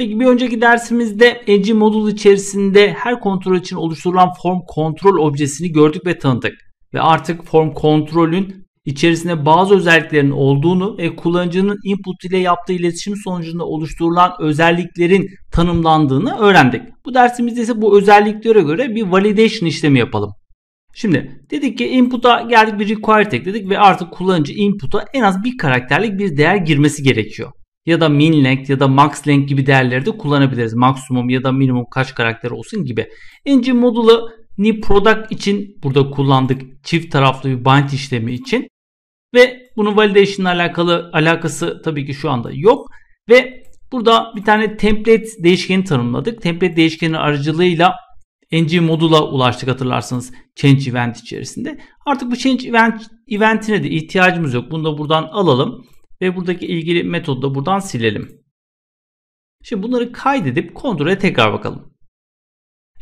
Peki bir önceki dersimizde Edge modul içerisinde her kontrol için oluşturulan form kontrol objesini gördük ve tanıdık. Ve artık form kontrolün içerisinde bazı özelliklerin olduğunu ve kullanıcının input ile yaptığı iletişim sonucunda oluşturulan özelliklerin tanımlandığını öğrendik. Bu dersimizde ise bu özelliklere göre bir validation işlemi yapalım. Şimdi dedik ki input'a geldik bir required ekledik ve artık kullanıcı input'a en az bir karakterlik bir değer girmesi gerekiyor ya da min length ya da max length gibi değerleri de kullanabiliriz. Maksimum ya da minimum kaç karakter olsun gibi. Engine modulu ni product için burada kullandık çift taraflı bir bind işlemi için. Ve bunun validation ile alakalı alakası tabii ki şu anda yok. Ve burada bir tane template değişkeni tanımladık. Template değişkeni aracılığıyla ng modula ulaştık hatırlarsanız change event içerisinde. Artık bu change event, eventine de ihtiyacımız yok. Bunu da buradan alalım ve buradaki ilgili metodu da buradan silelim. Şimdi bunları kaydedip kontrole tekrar bakalım.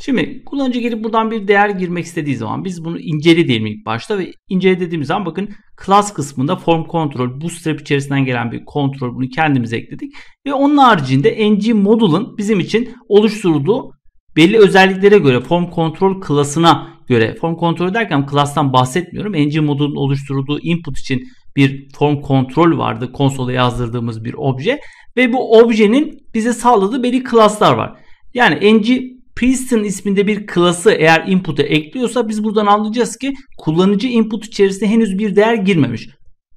Şimdi kullanıcı gelip buradan bir değer girmek istediği zaman biz bunu incele diyelim ilk başta ve incele dediğimiz zaman bakın class kısmında form kontrol bootstrap içerisinden gelen bir kontrol bunu kendimize ekledik ve onun haricinde ng modulun bizim için oluşturduğu belli özelliklere göre form kontrol klasına göre form kontrolü derken class'tan bahsetmiyorum. ng modunun oluşturduğu input için bir form kontrol vardı. Konsola yazdırdığımız bir obje ve bu objenin bize sağladığı belli class'lar var. Yani ng Priston isminde bir klası eğer input'a ekliyorsa biz buradan anlayacağız ki kullanıcı input içerisinde henüz bir değer girmemiş.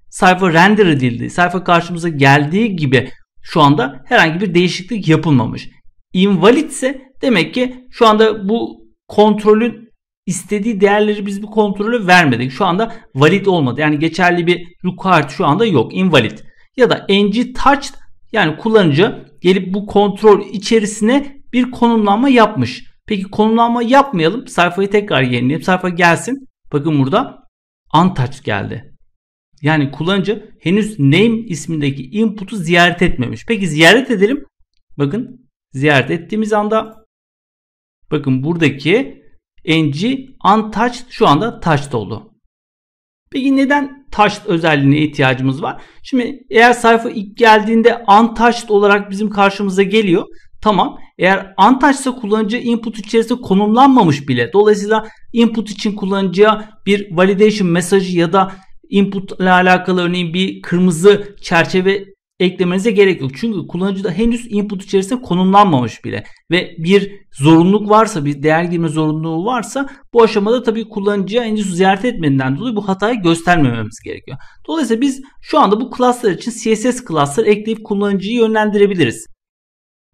Sayfa render edildi. Sayfa karşımıza geldiği gibi şu anda herhangi bir değişiklik yapılmamış. Invalid ise demek ki şu anda bu kontrolün istediği değerleri biz bu kontrolü vermedik. Şu anda valid olmadı. Yani geçerli bir required şu anda yok. Invalid. Ya da ng touched yani kullanıcı gelip bu kontrol içerisine bir konumlanma yapmış. Peki konumlanma yapmayalım. Sayfayı tekrar yenileyelim. Sayfa gelsin. Bakın burada untouched geldi. Yani kullanıcı henüz name ismindeki input'u ziyaret etmemiş. Peki ziyaret edelim. Bakın ziyaret ettiğimiz anda bakın buradaki ng untouched şu anda touched oldu. Peki neden touched özelliğine ihtiyacımız var? Şimdi eğer sayfa ilk geldiğinde untouched olarak bizim karşımıza geliyor. Tamam. Eğer untouched'sa kullanıcı input içerisinde konumlanmamış bile. Dolayısıyla input için kullanıcıya bir validation mesajı ya da input ile alakalı örneğin bir kırmızı çerçeve eklemenize gerek yok. Çünkü kullanıcı da henüz input içerisinde konumlanmamış bile ve bir zorunluluk varsa bir değer girme zorunluluğu varsa bu aşamada tabii kullanıcıya henüz ziyaret etmediğinden dolayı bu hatayı göstermememiz gerekiyor. Dolayısıyla biz şu anda bu class'lar için CSS class'ları ekleyip kullanıcıyı yönlendirebiliriz.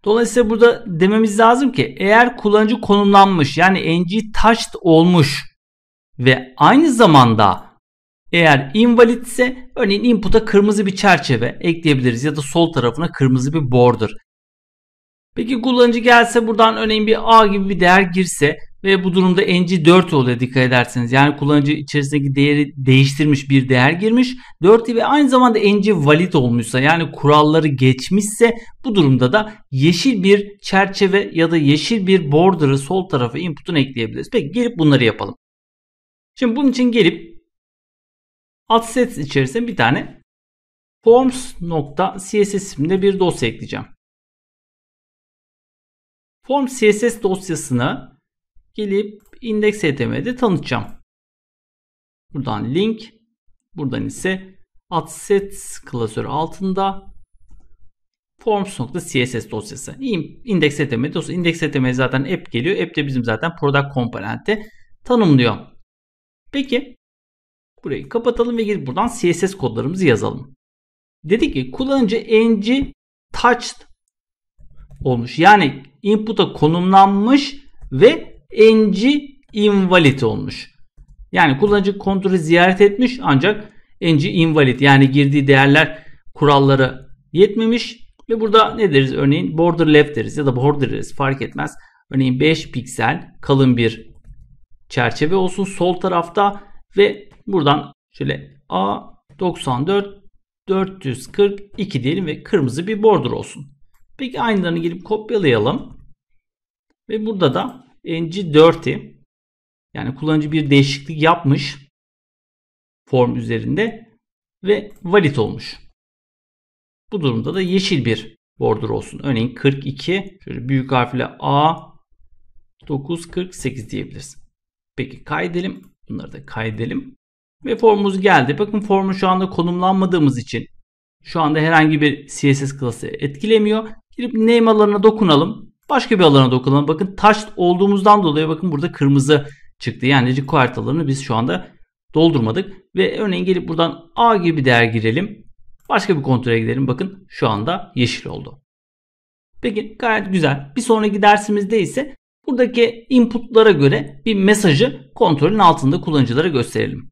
Dolayısıyla burada dememiz lazım ki eğer kullanıcı konumlanmış yani ng touched olmuş ve aynı zamanda eğer invalid ise örneğin input'a kırmızı bir çerçeve ekleyebiliriz ya da sol tarafına kırmızı bir border. Peki kullanıcı gelse buradan örneğin bir A gibi bir değer girse ve bu durumda NG 4 oluyor dikkat ederseniz. Yani kullanıcı içerisindeki değeri değiştirmiş bir değer girmiş. 4 ve aynı zamanda NG valid olmuşsa yani kuralları geçmişse bu durumda da yeşil bir çerçeve ya da yeşil bir border'ı sol tarafı input'un ekleyebiliriz. Peki gelip bunları yapalım. Şimdi bunun için gelip AdSets içerisine bir tane forms.css isimli bir dosya ekleyeceğim. Form CSS dosyasını gelip index.html'de tanıtacağım. Buradan link, buradan ise AdSets klasörü altında forms.css dosyası. Index.html dosyası. Index.html zaten app geliyor. App de bizim zaten product komponenti tanımlıyor. Peki Burayı kapatalım ve gelip buradan CSS kodlarımızı yazalım. Dedi ki kullanıcı ng touched olmuş. Yani input'a konumlanmış ve ng invalid olmuş. Yani kullanıcı kontrolü ziyaret etmiş ancak ng invalid yani girdiği değerler kurallara yetmemiş ve burada ne deriz örneğin border left deriz ya da border deriz fark etmez. Örneğin 5 piksel kalın bir çerçeve olsun sol tarafta ve Buradan şöyle A 94 442 diyelim ve kırmızı bir bordur olsun. Peki aynılarını gelip kopyalayalım. Ve burada da ng4'i yani kullanıcı bir değişiklik yapmış form üzerinde ve valid olmuş. Bu durumda da yeşil bir bordur olsun. Örneğin 42 şöyle büyük harfle A 948 diyebiliriz. Peki kaydedelim. Bunları da kaydedelim. Ve formumuz geldi. Bakın formu şu anda konumlanmadığımız için şu anda herhangi bir CSS klası etkilemiyor. Girip name alanına dokunalım. Başka bir alana dokunalım. Bakın taş olduğumuzdan dolayı bakın burada kırmızı çıktı. Yani required alanını biz şu anda doldurmadık. Ve örneğin gelip buradan A gibi bir değer girelim. Başka bir kontrole gidelim. Bakın şu anda yeşil oldu. Peki gayet güzel. Bir sonraki dersimizde ise buradaki inputlara göre bir mesajı kontrolün altında kullanıcılara gösterelim.